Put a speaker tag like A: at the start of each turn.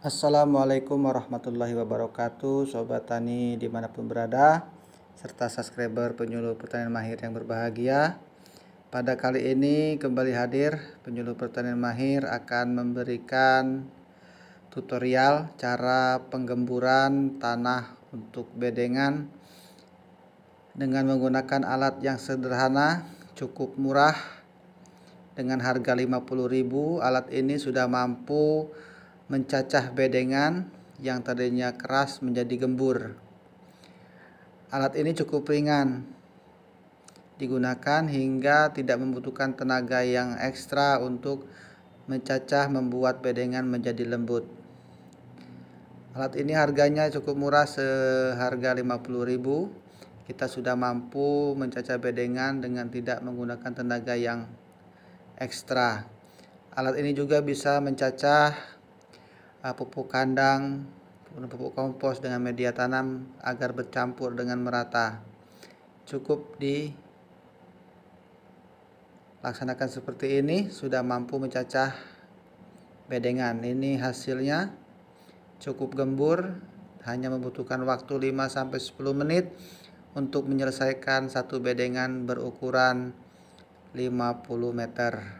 A: Assalamualaikum warahmatullahi wabarakatuh Sobat Tani dimanapun berada Serta subscriber penyuluh pertanian mahir yang berbahagia Pada kali ini kembali hadir Penyuluh pertanian mahir akan memberikan tutorial Cara penggemburan tanah untuk bedengan Dengan menggunakan alat yang sederhana Cukup murah dengan harga 50.000 alat ini sudah mampu mencacah bedengan yang tadinya keras menjadi gembur. Alat ini cukup ringan, digunakan hingga tidak membutuhkan tenaga yang ekstra untuk mencacah membuat bedengan menjadi lembut. Alat ini harganya cukup murah seharga 50.000. Kita sudah mampu mencacah bedengan dengan tidak menggunakan tenaga yang ekstra. Alat ini juga bisa mencacah uh, pupuk kandang, pupuk kompos dengan media tanam agar bercampur dengan merata. Cukup di laksanakan seperti ini sudah mampu mencacah bedengan. Ini hasilnya cukup gembur, hanya membutuhkan waktu 5 sampai 10 menit untuk menyelesaikan satu bedengan berukuran 50 meter.